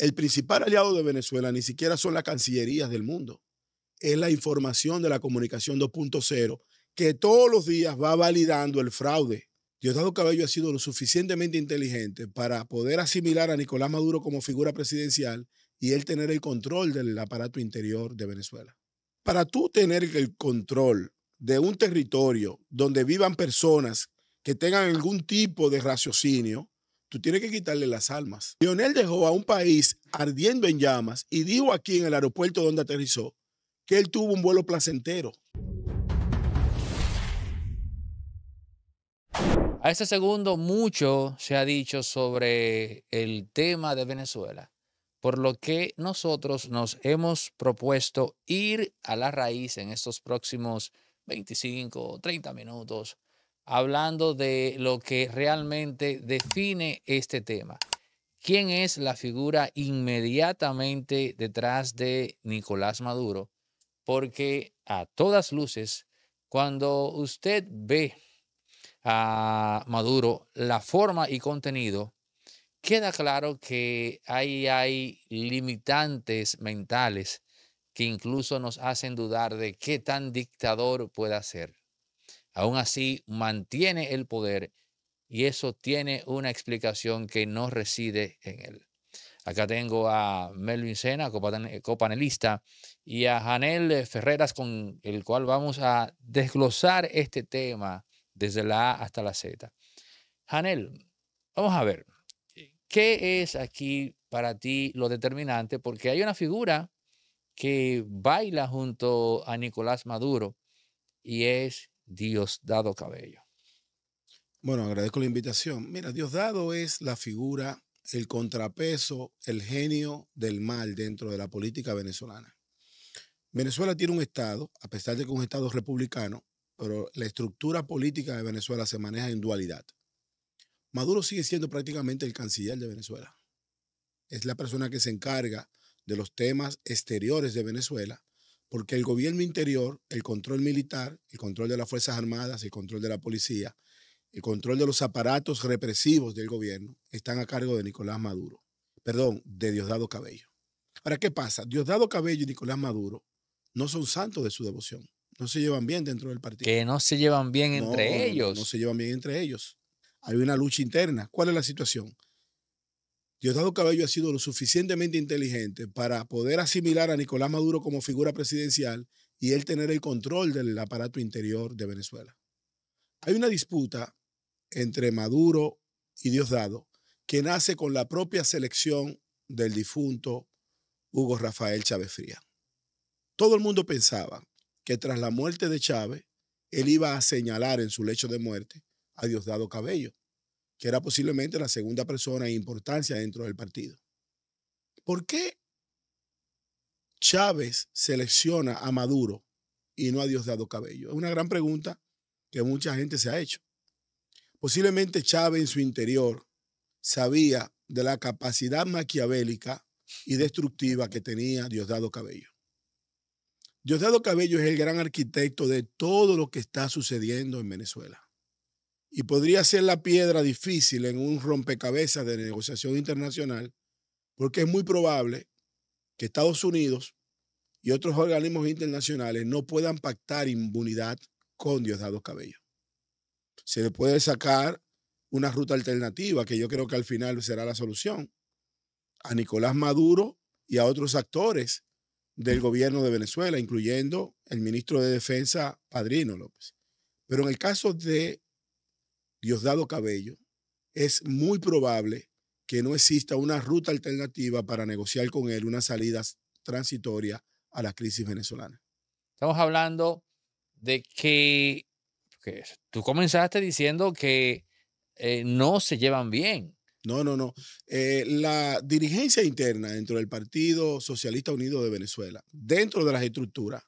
El principal aliado de Venezuela ni siquiera son las cancillerías del mundo, es la información de la comunicación 2.0 que todos los días va validando el fraude. Diosdado Cabello ha sido lo suficientemente inteligente para poder asimilar a Nicolás Maduro como figura presidencial y él tener el control del aparato interior de Venezuela. Para tú tener el control de un territorio donde vivan personas que tengan algún tipo de raciocinio, tú tienes que quitarle las almas. Lionel dejó a un país ardiendo en llamas y dijo aquí en el aeropuerto donde aterrizó que él tuvo un vuelo placentero. A este segundo mucho se ha dicho sobre el tema de Venezuela, por lo que nosotros nos hemos propuesto ir a la raíz en estos próximos 25 o 30 minutos hablando de lo que realmente define este tema. ¿Quién es la figura inmediatamente detrás de Nicolás Maduro? Porque a todas luces, cuando usted ve a Maduro la forma y contenido, queda claro que ahí hay limitantes mentales que incluso nos hacen dudar de qué tan dictador pueda ser aún así mantiene el poder y eso tiene una explicación que no reside en él. Acá tengo a Melvin Sena, copanelista, y a Janel Ferreras, con el cual vamos a desglosar este tema desde la A hasta la Z. Janel, vamos a ver, ¿qué es aquí para ti lo determinante? Porque hay una figura que baila junto a Nicolás Maduro y es Diosdado Cabello. Bueno, agradezco la invitación. Mira, Diosdado es la figura, el contrapeso, el genio del mal dentro de la política venezolana. Venezuela tiene un Estado, a pesar de que es un Estado republicano, pero la estructura política de Venezuela se maneja en dualidad. Maduro sigue siendo prácticamente el canciller de Venezuela. Es la persona que se encarga de los temas exteriores de Venezuela porque el gobierno interior, el control militar, el control de las Fuerzas Armadas, el control de la policía, el control de los aparatos represivos del gobierno están a cargo de Nicolás Maduro, perdón, de Diosdado Cabello. Ahora, ¿qué pasa? Diosdado Cabello y Nicolás Maduro no son santos de su devoción, no se llevan bien dentro del partido. Que no se llevan bien entre ellos. No, no se llevan bien entre ellos. Hay una lucha interna. ¿Cuál es la situación? Diosdado Cabello ha sido lo suficientemente inteligente para poder asimilar a Nicolás Maduro como figura presidencial y él tener el control del aparato interior de Venezuela. Hay una disputa entre Maduro y Diosdado que nace con la propia selección del difunto Hugo Rafael Chávez Fría. Todo el mundo pensaba que tras la muerte de Chávez, él iba a señalar en su lecho de muerte a Diosdado Cabello que era posiblemente la segunda persona en importancia dentro del partido. ¿Por qué Chávez selecciona a Maduro y no a Diosdado Cabello? Es una gran pregunta que mucha gente se ha hecho. Posiblemente Chávez en su interior sabía de la capacidad maquiavélica y destructiva que tenía Diosdado Cabello. Diosdado Cabello es el gran arquitecto de todo lo que está sucediendo en Venezuela y podría ser la piedra difícil en un rompecabezas de negociación internacional, porque es muy probable que Estados Unidos y otros organismos internacionales no puedan pactar inmunidad con Diosdado Cabello. Se le puede sacar una ruta alternativa, que yo creo que al final será la solución, a Nicolás Maduro y a otros actores del gobierno de Venezuela, incluyendo el ministro de Defensa, Padrino López. Pero en el caso de Diosdado Cabello, es muy probable que no exista una ruta alternativa para negociar con él una salida transitoria a la crisis venezolana. Estamos hablando de que, tú comenzaste diciendo que eh, no se llevan bien. No, no, no. Eh, la dirigencia interna dentro del Partido Socialista Unido de Venezuela, dentro de las estructuras,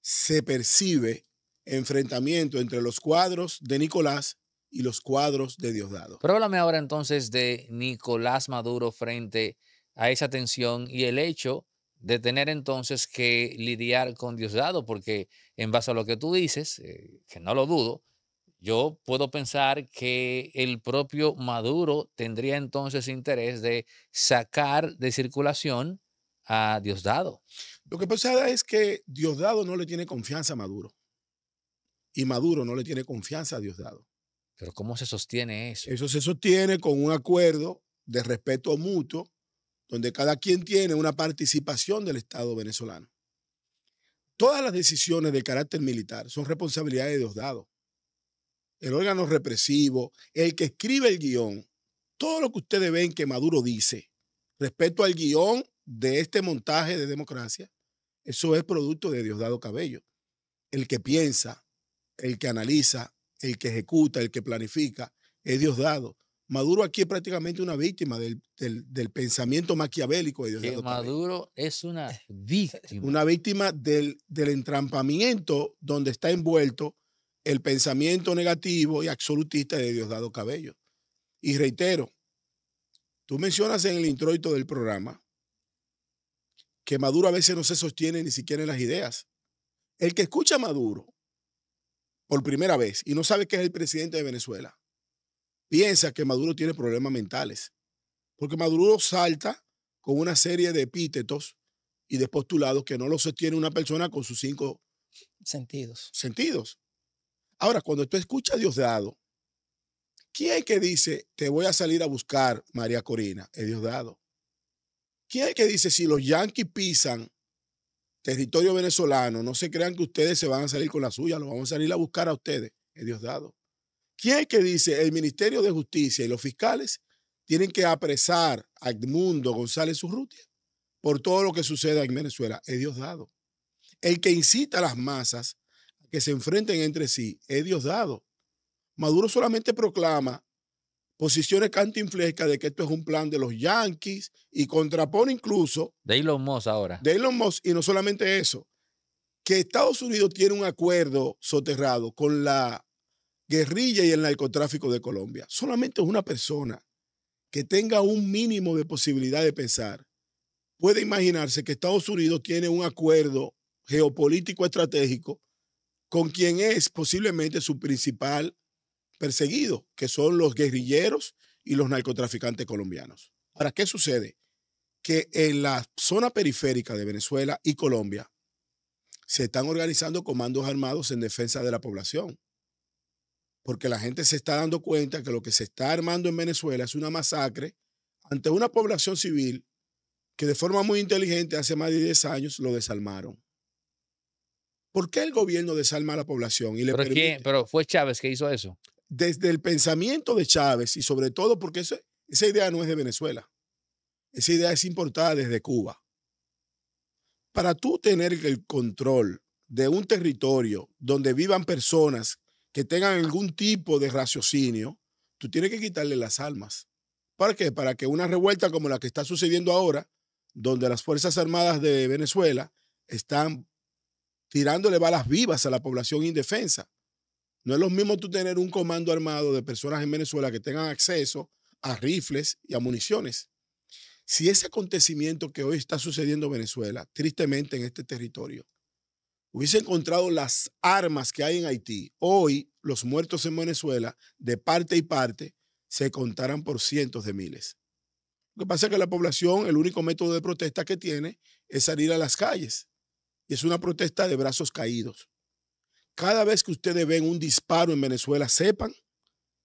se percibe enfrentamiento entre los cuadros de Nicolás y los cuadros de Diosdado. Pero háblame ahora entonces de Nicolás Maduro frente a esa tensión y el hecho de tener entonces que lidiar con Diosdado, porque en base a lo que tú dices, eh, que no lo dudo, yo puedo pensar que el propio Maduro tendría entonces interés de sacar de circulación a Diosdado. Lo que pasa es que Diosdado no le tiene confianza a Maduro y Maduro no le tiene confianza a Diosdado. Pero ¿cómo se sostiene eso? Eso se sostiene con un acuerdo de respeto mutuo donde cada quien tiene una participación del Estado venezolano. Todas las decisiones de carácter militar son responsabilidad de Diosdado. El órgano represivo, el que escribe el guión, todo lo que ustedes ven que Maduro dice respecto al guión de este montaje de democracia, eso es producto de Diosdado Cabello. El que piensa, el que analiza, el que ejecuta, el que planifica, es Diosdado. Maduro aquí es prácticamente una víctima del, pensamiento maquiavélico de Diosdado. Que Maduro es una víctima. Una víctima del, del entrampamiento donde está envuelto el pensamiento negativo y absolutista de Diosdado Cabello. Y reitero, tú mencionas en el introito del programa que Maduro a veces no se sostiene ni siquiera en las ideas. El que escucha a Maduro por primera vez y no sabe que es el presidente de Venezuela, piensa que Maduro tiene problemas mentales. Porque Maduro salta con una serie de epítetos y de postulados que no los tiene una persona con sus cinco sentidos. sentidos. Ahora, cuando tú escuchas a Diosdado, ¿quién es que dice, te voy a salir a buscar, María Corina? Es Diosdado. ¿Quién es que dice, si los yanquis pisan territorio venezolano, no se crean que ustedes se van a salir con la suya, lo vamos a salir a buscar a ustedes, es Dios dado. ¿Quién es que dice el Ministerio de Justicia y los fiscales tienen que apresar a Edmundo González Urrutia por todo lo que suceda en Venezuela? Es Dios dado. El que incita a las masas a que se enfrenten entre sí es Dios dado. Maduro solamente proclama posiciones cantinflescas de que esto es un plan de los Yankees y contrapone incluso... De Elon Musk ahora. De Elon Musk, y no solamente eso, que Estados Unidos tiene un acuerdo soterrado con la guerrilla y el narcotráfico de Colombia. Solamente una persona que tenga un mínimo de posibilidad de pensar puede imaginarse que Estados Unidos tiene un acuerdo geopolítico estratégico con quien es posiblemente su principal perseguidos, que son los guerrilleros y los narcotraficantes colombianos. Ahora, ¿qué sucede? Que en la zona periférica de Venezuela y Colombia se están organizando comandos armados en defensa de la población, porque la gente se está dando cuenta que lo que se está armando en Venezuela es una masacre ante una población civil que de forma muy inteligente hace más de 10 años lo desarmaron. ¿Por qué el gobierno desarma a la población y le ¿Pero, pero fue Chávez que hizo eso desde el pensamiento de Chávez y sobre todo porque esa idea no es de Venezuela, esa idea es importada desde Cuba. Para tú tener el control de un territorio donde vivan personas que tengan algún tipo de raciocinio, tú tienes que quitarle las almas. ¿Para qué? Para que una revuelta como la que está sucediendo ahora, donde las Fuerzas Armadas de Venezuela están tirándole balas vivas a la población indefensa, no es lo mismo tú tener un comando armado de personas en Venezuela que tengan acceso a rifles y a municiones. Si ese acontecimiento que hoy está sucediendo en Venezuela, tristemente en este territorio, hubiese encontrado las armas que hay en Haití, hoy los muertos en Venezuela, de parte y parte, se contarán por cientos de miles. Lo que pasa es que la población, el único método de protesta que tiene es salir a las calles. Y es una protesta de brazos caídos. Cada vez que ustedes ven un disparo en Venezuela, sepan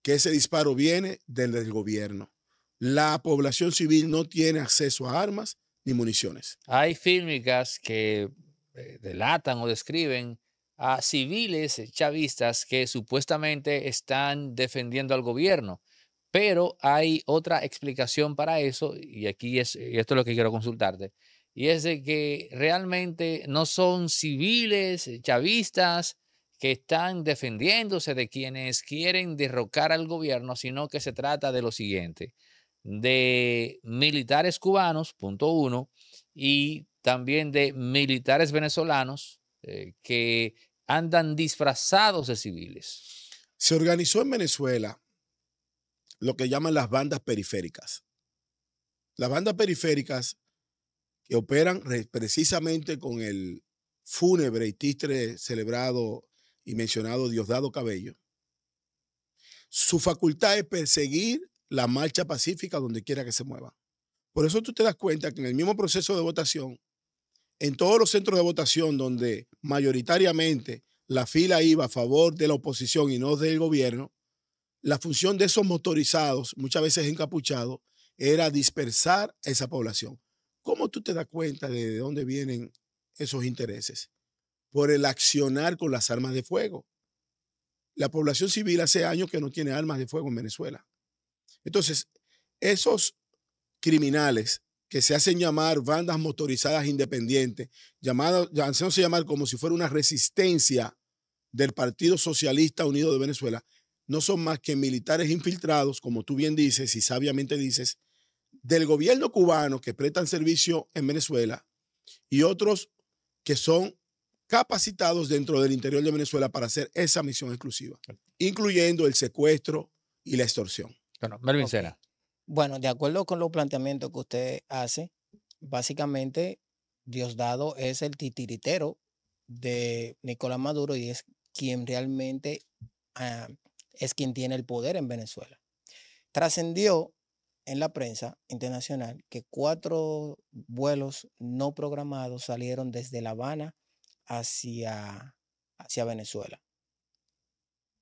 que ese disparo viene del gobierno. La población civil no tiene acceso a armas ni municiones. Hay fílmicas que eh, delatan o describen a civiles chavistas que supuestamente están defendiendo al gobierno. Pero hay otra explicación para eso, y aquí es, esto es lo que quiero consultarte, y es de que realmente no son civiles chavistas que están defendiéndose de quienes quieren derrocar al gobierno, sino que se trata de lo siguiente, de militares cubanos, punto uno, y también de militares venezolanos eh, que andan disfrazados de civiles. Se organizó en Venezuela lo que llaman las bandas periféricas. Las bandas periféricas que operan precisamente con el fúnebre y tistre celebrado y mencionado Diosdado Cabello, su facultad es perseguir la marcha pacífica donde quiera que se mueva. Por eso tú te das cuenta que en el mismo proceso de votación, en todos los centros de votación donde mayoritariamente la fila iba a favor de la oposición y no del gobierno, la función de esos motorizados, muchas veces encapuchados, era dispersar a esa población. ¿Cómo tú te das cuenta de dónde vienen esos intereses? por el accionar con las armas de fuego. La población civil hace años que no tiene armas de fuego en Venezuela. Entonces, esos criminales que se hacen llamar bandas motorizadas independientes, llamadas, se llamar como si fuera una resistencia del Partido Socialista Unido de Venezuela, no son más que militares infiltrados, como tú bien dices y sabiamente dices, del gobierno cubano que prestan servicio en Venezuela y otros que son capacitados dentro del interior de Venezuela para hacer esa misión exclusiva, incluyendo el secuestro y la extorsión. Bueno, de acuerdo con los planteamientos que usted hace, básicamente Diosdado es el titiritero de Nicolás Maduro y es quien realmente ah, es quien tiene el poder en Venezuela. Trascendió en la prensa internacional que cuatro vuelos no programados salieron desde La Habana hacia, hacia Venezuela.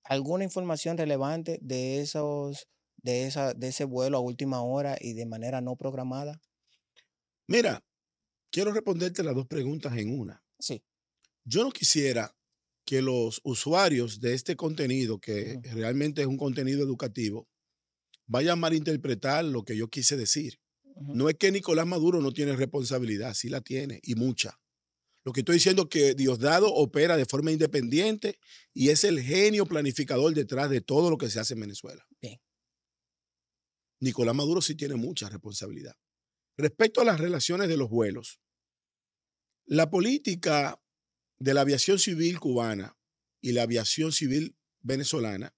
¿Alguna información relevante de, esos, de, esa, de ese vuelo a última hora y de manera no programada? Mira, quiero responderte las dos preguntas en una. Sí. Yo no quisiera que los usuarios de este contenido, que realmente es un contenido educativo, vayan a malinterpretar lo que yo quise decir. No es que Nicolás Maduro no tiene responsabilidad, sí la tiene y mucha. Lo que estoy diciendo es que Diosdado opera de forma independiente y es el genio planificador detrás de todo lo que se hace en Venezuela. Nicolás Maduro sí tiene mucha responsabilidad. Respecto a las relaciones de los vuelos, la política de la aviación civil cubana y la aviación civil venezolana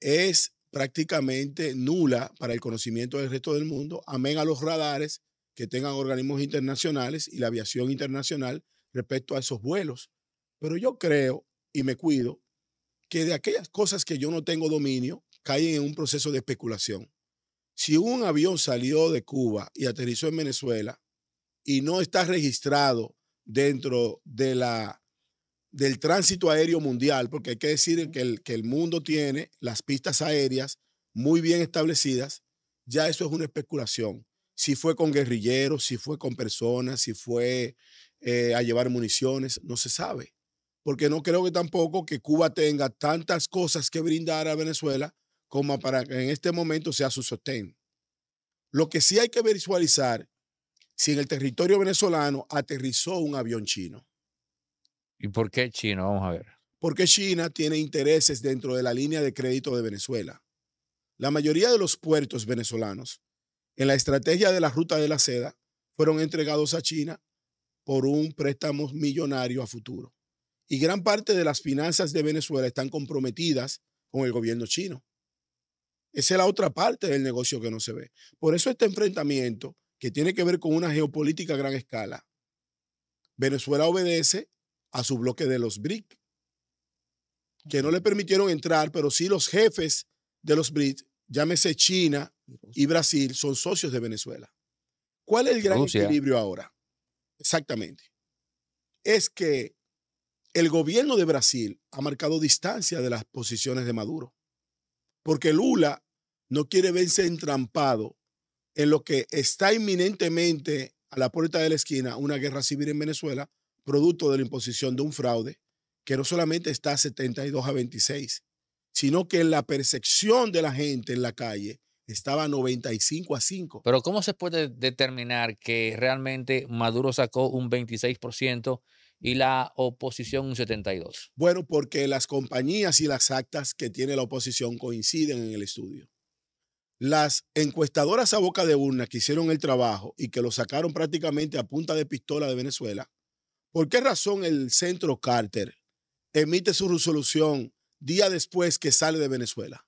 es prácticamente nula para el conocimiento del resto del mundo, amén a los radares que tengan organismos internacionales y la aviación internacional respecto a esos vuelos. Pero yo creo y me cuido que de aquellas cosas que yo no tengo dominio caen en un proceso de especulación. Si un avión salió de Cuba y aterrizó en Venezuela y no está registrado dentro de la, del tránsito aéreo mundial, porque hay que decir que el, que el mundo tiene las pistas aéreas muy bien establecidas, ya eso es una especulación si fue con guerrilleros, si fue con personas, si fue eh, a llevar municiones, no se sabe. Porque no creo que tampoco que Cuba tenga tantas cosas que brindar a Venezuela como para que en este momento sea su sostén. Lo que sí hay que visualizar, si en el territorio venezolano aterrizó un avión chino. ¿Y por qué chino? Vamos a ver. Porque China tiene intereses dentro de la línea de crédito de Venezuela. La mayoría de los puertos venezolanos en la estrategia de la ruta de la seda, fueron entregados a China por un préstamo millonario a futuro. Y gran parte de las finanzas de Venezuela están comprometidas con el gobierno chino. Esa es la otra parte del negocio que no se ve. Por eso este enfrentamiento, que tiene que ver con una geopolítica a gran escala, Venezuela obedece a su bloque de los BRIC, que no le permitieron entrar, pero sí los jefes de los BRIC llámese China y Brasil, son socios de Venezuela. ¿Cuál es el gran equilibrio ahora? Exactamente. Es que el gobierno de Brasil ha marcado distancia de las posiciones de Maduro, porque Lula no quiere verse entrampado en lo que está inminentemente a la puerta de la esquina una guerra civil en Venezuela, producto de la imposición de un fraude que no solamente está 72 a 26, sino que la percepción de la gente en la calle estaba 95 a 5. Pero ¿cómo se puede determinar que realmente Maduro sacó un 26% y la oposición un 72%? Bueno, porque las compañías y las actas que tiene la oposición coinciden en el estudio. Las encuestadoras a boca de urna que hicieron el trabajo y que lo sacaron prácticamente a punta de pistola de Venezuela, ¿por qué razón el centro Carter emite su resolución día después que sale de Venezuela.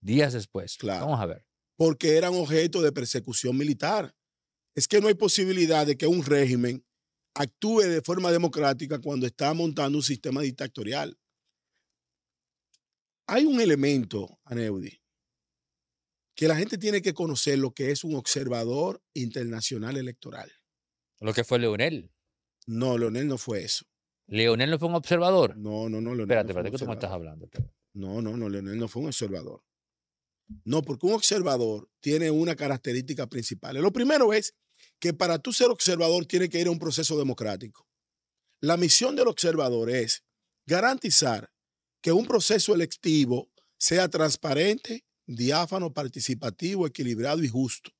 Días después. Claro. Vamos a ver. Porque eran objeto de persecución militar. Es que no hay posibilidad de que un régimen actúe de forma democrática cuando está montando un sistema dictatorial. Hay un elemento, Aneudi, que la gente tiene que conocer lo que es un observador internacional electoral. Lo que fue Leonel. No, Leonel no fue eso. Leonel no fue un observador. No, no, no, Leonel. Espérate, espérate, tú me estás hablando? No, no, no, Leonel no fue un observador. No, porque un observador tiene una característica principal. Lo primero es que para tú ser observador tiene que ir a un proceso democrático. La misión del observador es garantizar que un proceso electivo sea transparente, diáfano, participativo, equilibrado y justo.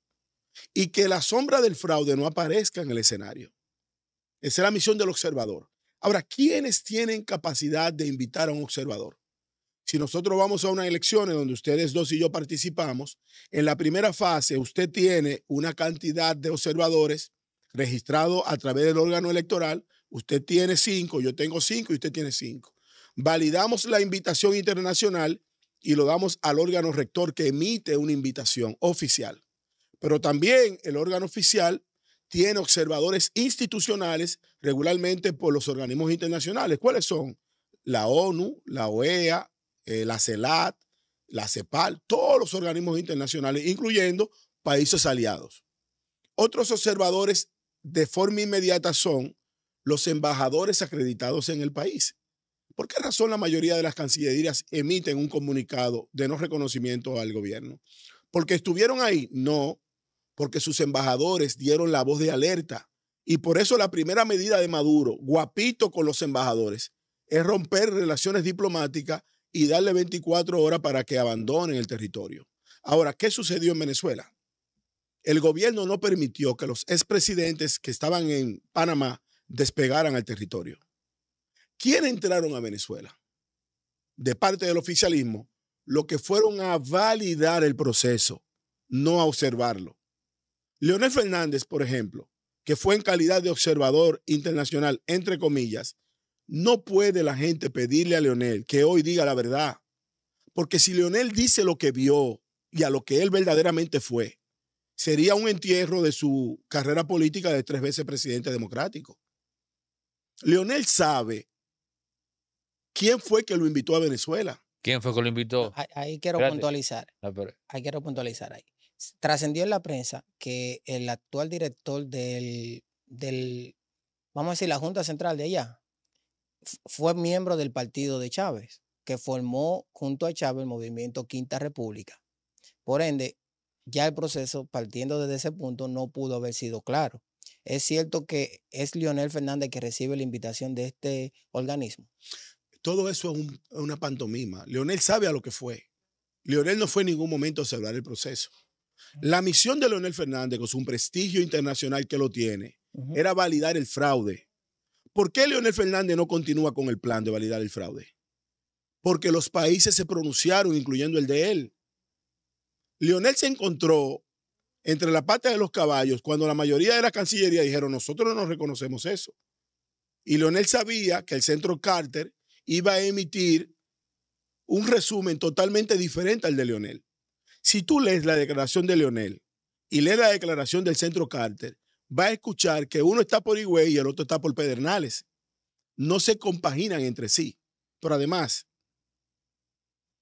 Y que la sombra del fraude no aparezca en el escenario. Esa es la misión del observador. Ahora, ¿quiénes tienen capacidad de invitar a un observador? Si nosotros vamos a elección en donde ustedes dos y yo participamos, en la primera fase usted tiene una cantidad de observadores registrados a través del órgano electoral. Usted tiene cinco, yo tengo cinco y usted tiene cinco. Validamos la invitación internacional y lo damos al órgano rector que emite una invitación oficial. Pero también el órgano oficial tiene observadores institucionales regularmente por los organismos internacionales. ¿Cuáles son? La ONU, la OEA, eh, la CELAT, la CEPAL, todos los organismos internacionales, incluyendo países aliados. Otros observadores de forma inmediata son los embajadores acreditados en el país. ¿Por qué razón la mayoría de las cancillerías emiten un comunicado de no reconocimiento al gobierno? ¿Porque estuvieron ahí? No, porque sus embajadores dieron la voz de alerta. Y por eso la primera medida de Maduro, guapito con los embajadores, es romper relaciones diplomáticas y darle 24 horas para que abandonen el territorio. Ahora, ¿qué sucedió en Venezuela? El gobierno no permitió que los expresidentes que estaban en Panamá despegaran al territorio. ¿Quiénes entraron a Venezuela? De parte del oficialismo, lo que fueron a validar el proceso, no a observarlo. Leonel Fernández, por ejemplo, que fue en calidad de observador internacional, entre comillas, no puede la gente pedirle a Leonel que hoy diga la verdad. Porque si Leonel dice lo que vio y a lo que él verdaderamente fue, sería un entierro de su carrera política de tres veces presidente democrático. Leonel sabe quién fue que lo invitó a Venezuela. ¿Quién fue que lo invitó? Ahí, quiero puntualizar. Ahí quiero puntualizar ahí. Trascendió en la prensa que el actual director del, del, vamos a decir, la Junta Central de allá, fue miembro del partido de Chávez, que formó junto a Chávez el movimiento Quinta República. Por ende, ya el proceso, partiendo desde ese punto, no pudo haber sido claro. Es cierto que es Lionel Fernández que recibe la invitación de este organismo. Todo eso es una pantomima. Lionel sabe a lo que fue. Lionel no fue en ningún momento a celebrar el proceso. La misión de Leonel Fernández, con su prestigio internacional que lo tiene, era validar el fraude. ¿Por qué Leonel Fernández no continúa con el plan de validar el fraude? Porque los países se pronunciaron, incluyendo el de él. Leonel se encontró entre la pata de los caballos cuando la mayoría de la Cancillería dijeron, nosotros no reconocemos eso. Y Leonel sabía que el centro Carter iba a emitir un resumen totalmente diferente al de Leonel. Si tú lees la declaración de Leonel y lees la declaración del centro Carter, va a escuchar que uno está por Higüey y el otro está por Pedernales. No se compaginan entre sí. Pero además,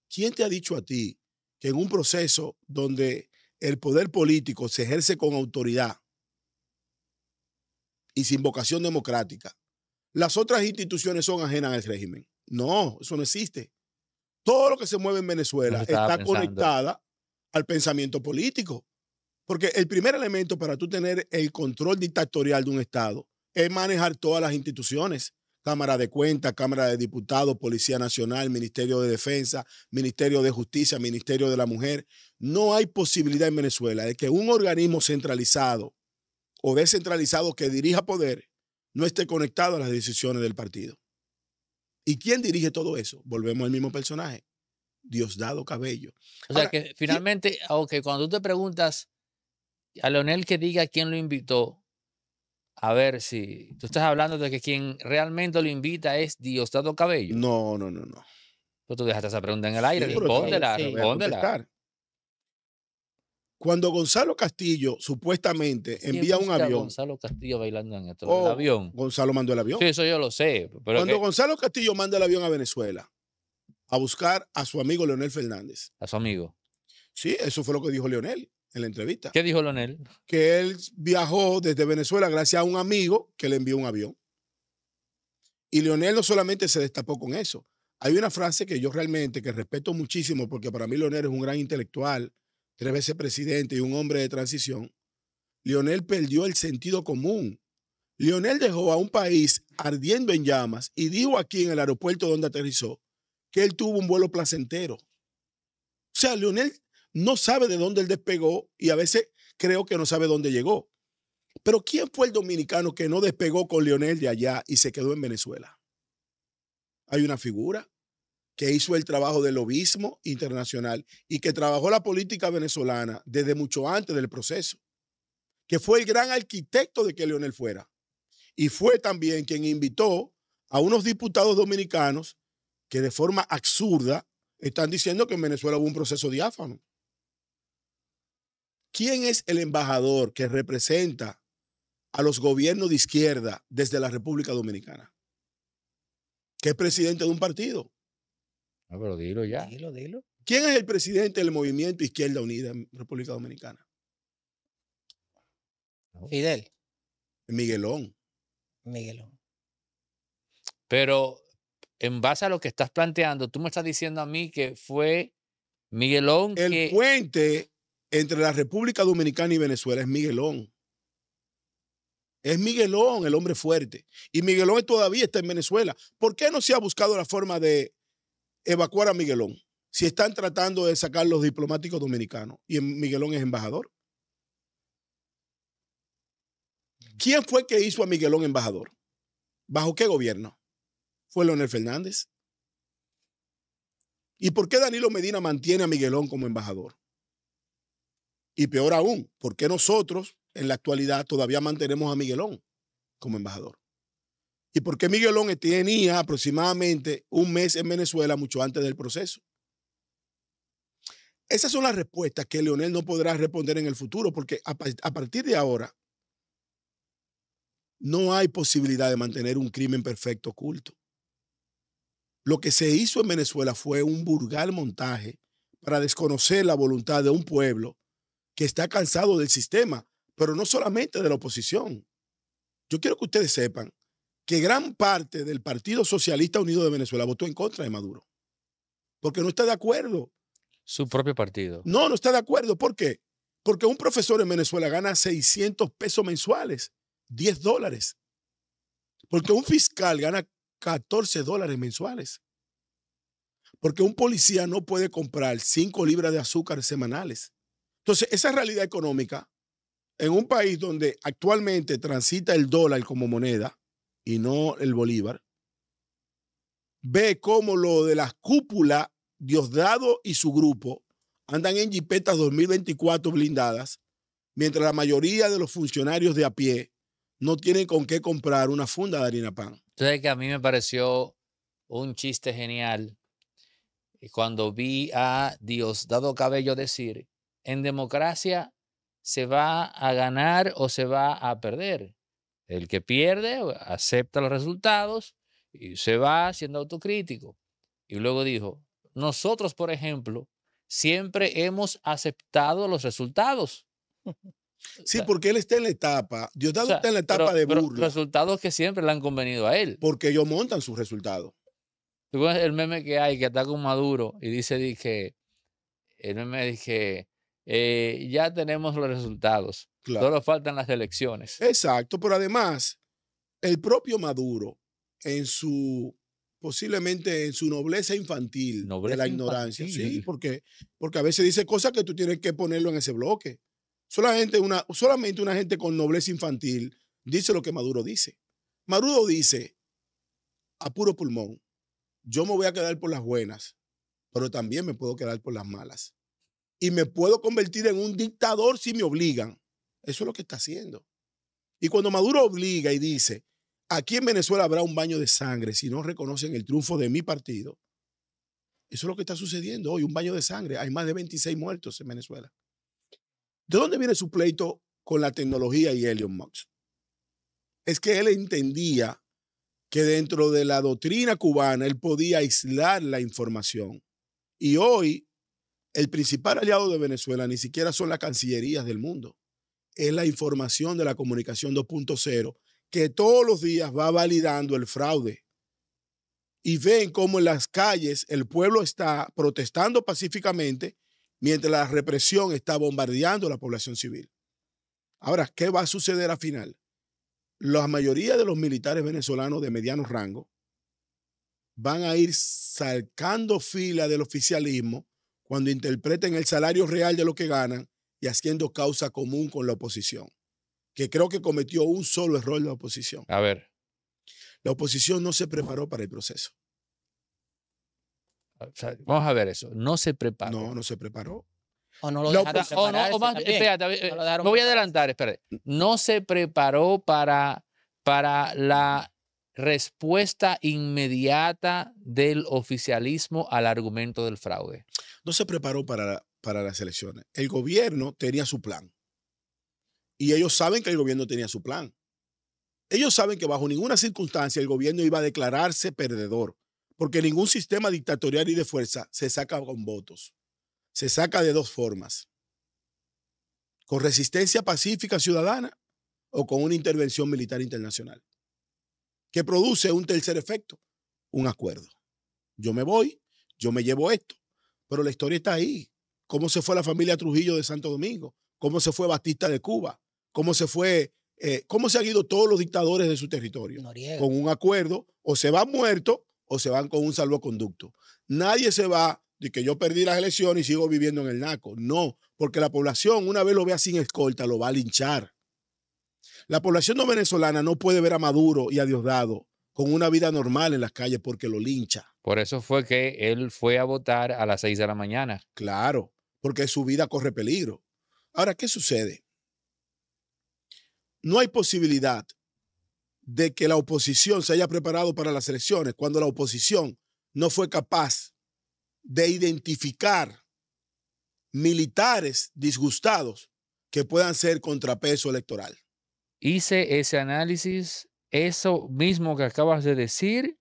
¿quién te ha dicho a ti que en un proceso donde el poder político se ejerce con autoridad y sin vocación democrática, las otras instituciones son ajenas al régimen? No, eso no existe. Todo lo que se mueve en Venezuela está conectado conectada al pensamiento político. Porque el primer elemento para tú tener el control dictatorial de un Estado es manejar todas las instituciones. Cámara de Cuentas, Cámara de Diputados, Policía Nacional, Ministerio de Defensa, Ministerio de Justicia, Ministerio de la Mujer. No hay posibilidad en Venezuela de que un organismo centralizado o descentralizado que dirija poder no esté conectado a las decisiones del partido. ¿Y quién dirige todo eso? Volvemos al mismo personaje, Diosdado Cabello. O sea que finalmente, aunque cuando tú te preguntas a Leonel que diga quién lo invitó, a ver si tú estás hablando de que quien realmente lo invita es Diosdado Cabello. No, no, no, no. tú dejaste esa pregunta en el aire, respóndela, Cuando Gonzalo Castillo supuestamente envía un avión. Gonzalo Castillo bailando en el oh, avión. Gonzalo mandó el avión. Sí, eso yo lo sé. Cuando Gonzalo Castillo manda el avión a Venezuela, a buscar a su amigo Leonel Fernández. A su amigo. Sí, eso fue lo que dijo Leonel en la entrevista. ¿Qué dijo Leonel? Que él viajó desde Venezuela gracias a un amigo que le envió un avión. Y Leonel no solamente se destapó con eso. Hay una frase que yo realmente que respeto muchísimo porque para mí Leonel es un gran intelectual, tres veces presidente y un hombre de transición. Leonel perdió el sentido común. Leonel dejó a un país ardiendo en llamas y dijo aquí en el aeropuerto donde aterrizó que él tuvo un vuelo placentero. O sea, Leonel no sabe de dónde él despegó y a veces creo que no sabe dónde llegó. Pero ¿quién fue el dominicano que no despegó con Leonel de allá y se quedó en Venezuela? Hay una figura que hizo el trabajo del obismo internacional y que trabajó la política venezolana desde mucho antes del proceso, que fue el gran arquitecto de que Leonel fuera. Y fue también quien invitó a unos diputados dominicanos que de forma absurda están diciendo que en Venezuela hubo un proceso diáfano. ¿Quién es el embajador que representa a los gobiernos de izquierda desde la República Dominicana? ¿Qué es presidente de un partido. No, ah, pero dilo ya. Dilo, dilo. ¿Quién es el presidente del movimiento Izquierda Unida en República Dominicana? Fidel. Miguelón. Miguelón. Pero en base a lo que estás planteando, tú me estás diciendo a mí que fue Miguelón. El puente entre la República Dominicana y Venezuela es Miguelón. Es Miguelón el hombre fuerte. Y Miguelón todavía está en Venezuela. ¿Por qué no se ha buscado la forma de evacuar a Miguelón? Si están tratando de sacar los diplomáticos dominicanos y Miguelón es embajador. ¿Quién fue que hizo a Miguelón embajador? ¿Bajo qué gobierno? fue Leonel Fernández. ¿Y por qué Danilo Medina mantiene a Miguelón como embajador? Y peor aún, ¿por qué nosotros en la actualidad todavía mantenemos a Miguelón como embajador? ¿Y por qué Miguelón tenía aproximadamente un mes en Venezuela mucho antes del proceso? Esas son las respuestas que Leonel no podrá responder en el futuro, porque a, partir de ahora no hay posibilidad de mantener un crimen perfecto oculto. Lo que se hizo en Venezuela fue un burgal montaje para desconocer la voluntad de un pueblo que está cansado del sistema, pero no solamente de la oposición. Yo quiero que ustedes sepan que gran parte del Partido Socialista Unido de Venezuela votó en contra de Maduro, porque no está de acuerdo. Su propio partido. No, no está de acuerdo. ¿Por qué? Porque un profesor en Venezuela gana 600 pesos mensuales, 10 dólares. Porque un fiscal gana 14 dólares mensuales. Porque un policía no puede comprar 5 libras de azúcar semanales. Entonces, esa realidad económica, en un país donde actualmente transita el dólar como moneda y no el bolívar, ve cómo lo de las cúpulas, Diosdado y su grupo andan en jipetas 2024 blindadas, mientras la mayoría de los funcionarios de a pie no tienen con qué comprar una funda de harina pan. Entonces, que a mí me pareció un chiste genial eh, cuando vi a Dios dado Cabello decir, en democracia se va a ganar o se va a perder. El que pierde acepta los resultados y se va siendo autocrítico. Y luego dijo, nosotros, por ejemplo, siempre hemos aceptado los resultados. Sí, porque él está en la etapa, Dios está en la etapa de burla. resultados que siempre le han convenido a él. Porque ellos montan sus resultados. el meme que hay que está con Maduro y dice, dije, el meme dice, eh, ya tenemos los resultados, solo faltan las elecciones. Exacto, pero además, el propio Maduro, en su posiblemente en su nobleza infantil de la ignorancia. Sí, porque, porque a veces dice cosas que tú tienes que ponerlo en ese bloque. Solamente una, solamente una gente con nobleza infantil dice lo que Maduro dice. Maduro dice, a puro pulmón, yo me voy a quedar por las buenas, pero también me puedo quedar por las malas. Y me puedo convertir en un dictador si me obligan. Eso es lo que está haciendo. Y cuando Maduro obliga y dice, aquí en Venezuela habrá un baño de sangre si no reconocen el triunfo de mi partido, eso es lo que está sucediendo hoy, un baño de sangre. Hay más de 26 muertos en Venezuela. ¿De dónde viene su pleito con la tecnología y Elon Musk? Es que él entendía que dentro de la doctrina cubana él podía aislar la información. Y hoy, el principal aliado de Venezuela ni siquiera son las cancillerías del mundo, es la información de la comunicación 2.0, que todos los días va validando el fraude. Y ven cómo en las calles el pueblo está protestando pacíficamente mientras la represión está bombardeando a la población civil. Ahora, ¿qué va a suceder al final? La mayoría de los militares venezolanos de mediano rango van a ir sacando fila del oficialismo cuando interpreten el salario real de lo que ganan y haciendo causa común con la oposición, que creo que cometió un solo error la oposición. A ver. La oposición no se preparó para el proceso vamos a ver eso. No se preparó. No, no se preparó. O no lo dejaron no, espérate, eh, me voy a adelantar, espérate. No se preparó para, para la respuesta inmediata del oficialismo al argumento del fraude. No se preparó para, para las elecciones. El gobierno tenía su plan. Y ellos saben que el gobierno tenía su plan. Ellos saben que bajo ninguna circunstancia el gobierno iba a declararse perdedor. Porque ningún sistema dictatorial y de fuerza se saca con votos. Se saca de dos formas. Con resistencia pacífica ciudadana o con una intervención militar internacional. Que produce un tercer efecto, un acuerdo. Yo me voy, yo me llevo esto, pero la historia está ahí. ¿Cómo se fue la familia Trujillo de Santo Domingo? ¿Cómo se fue Batista de Cuba? ¿Cómo se fue eh, ¿cómo se han ido todos los dictadores de su territorio? Con un acuerdo, o se va muerto o se van con un salvoconducto. Nadie se va de que yo perdí las elecciones y sigo viviendo en el NACO. No, porque la población, una vez lo vea sin escolta, lo va a linchar. La población no venezolana no puede ver a Maduro y a Diosdado con una vida normal en las calles porque lo lincha. Por eso fue que él fue a votar a las seis de la mañana. Claro, porque su vida corre peligro. Ahora, ¿qué sucede? No hay posibilidad de que la oposición se haya preparado para las elecciones cuando la oposición no fue capaz de identificar militares disgustados que puedan ser contrapeso electoral. Hice ese análisis, eso mismo que acabas de decir,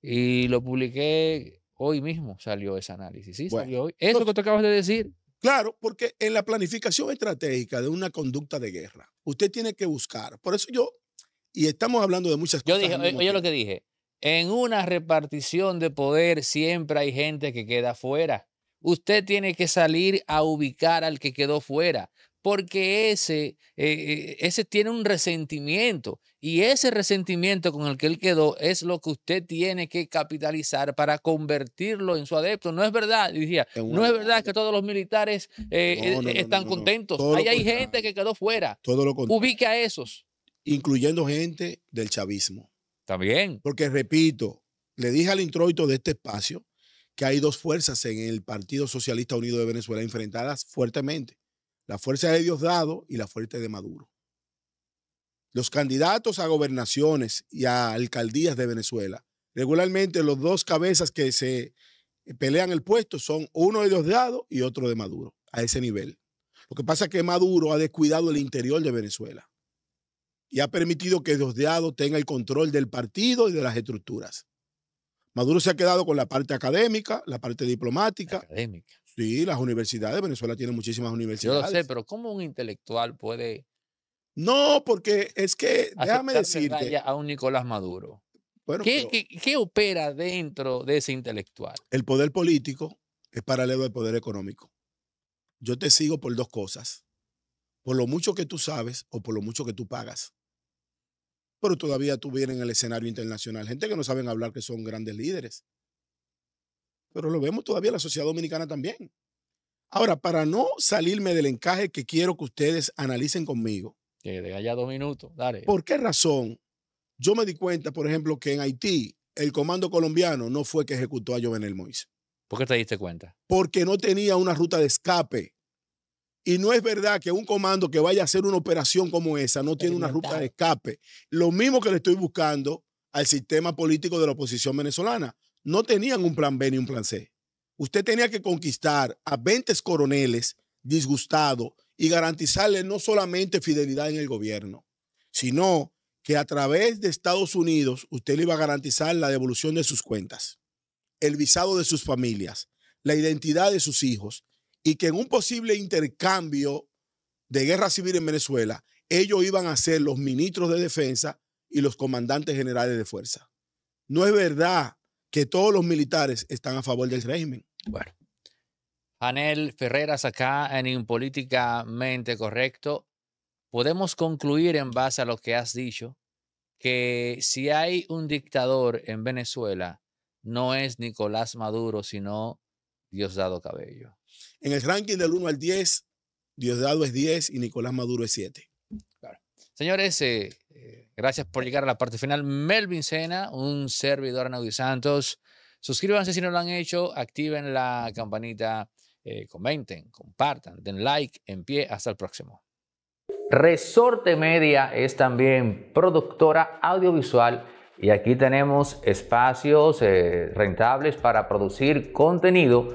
y lo publiqué hoy mismo, salió ese análisis. Sí, salió Eso que te acabas de decir. Claro, porque en la planificación estratégica de una conducta de guerra, usted tiene que buscar. Por eso yo y estamos hablando de muchas cosas. Yo dije, lo que dije, en una repartición de poder siempre hay gente que queda fuera. Usted tiene que salir a ubicar al que quedó fuera, porque ese, eh, eh, ese tiene un resentimiento y ese resentimiento con el que él quedó es lo que usted tiene que capitalizar para convertirlo en su adepto. No es verdad, decía, no es verdad que todos los militares eh, están contentos. hay gente que quedó fuera. Ubique a esos incluyendo gente del chavismo. También. Porque repito, le dije al introito de este espacio que hay dos fuerzas en el Partido Socialista Unido de Venezuela enfrentadas fuertemente. La fuerza de Diosdado y la fuerza de Maduro. Los candidatos a gobernaciones y a alcaldías de Venezuela, regularmente los dos cabezas que se pelean el puesto son uno de Diosdado y otro de Maduro, a ese nivel. Lo que pasa es que Maduro ha descuidado el interior de Venezuela y ha permitido que Diosdado tenga el control del partido y de las estructuras. Maduro se ha quedado con la parte académica, la parte diplomática. Sí, las universidades. Venezuela tiene muchísimas universidades. Yo lo sé, pero ¿cómo un intelectual puede.? No, porque es que, déjame decirte. A un Nicolás Maduro. ¿Qué opera dentro de ese intelectual? El poder político es paralelo al poder económico. Yo te sigo por dos cosas. Por lo mucho que tú sabes o por lo mucho que tú pagas pero todavía tuvieron en el escenario internacional. Gente que no saben hablar, que son grandes líderes. Pero lo vemos todavía en la sociedad dominicana también. Ahora, para no salirme del encaje que quiero que ustedes analicen conmigo. Que de allá dos minutos, dale. ¿Por qué razón yo me di cuenta, por ejemplo, que en Haití el comando colombiano no fue que ejecutó a Jovenel Moïse? ¿Por qué te diste cuenta? Porque no tenía una ruta de escape. Y no es verdad que un comando que vaya a hacer una operación como esa no tiene una ruta de escape. Lo mismo que le estoy buscando al sistema político de la oposición venezolana. No tenían un plan B ni un plan C. Usted tenía que conquistar a 20 coroneles disgustados y garantizarle no solamente fidelidad en el gobierno, sino que a través de Estados Unidos usted le iba a garantizar la devolución de sus cuentas, el visado de sus familias, la identidad de sus hijos, y que en un posible intercambio de guerra civil en Venezuela, ellos iban a ser los ministros de defensa y los comandantes generales de fuerza. No es verdad que todos los militares están a favor del régimen. Bueno. Anel Ferreras acá en políticamente Correcto. Podemos concluir en base a lo que has dicho, que si hay un dictador en Venezuela, no es Nicolás Maduro, sino Diosdado Cabello. En el ranking del 1 al 10, Diosdado es 10 y Nicolás Maduro es 7. Claro. Señores, eh, eh, gracias por llegar a la parte final. Melvin Sena, un servidor Audio Santos. Suscríbanse si no lo han hecho, activen la campanita, eh, comenten, compartan, den like, en pie, hasta el próximo. Resorte Media es también productora audiovisual y aquí tenemos espacios rentables para producir contenido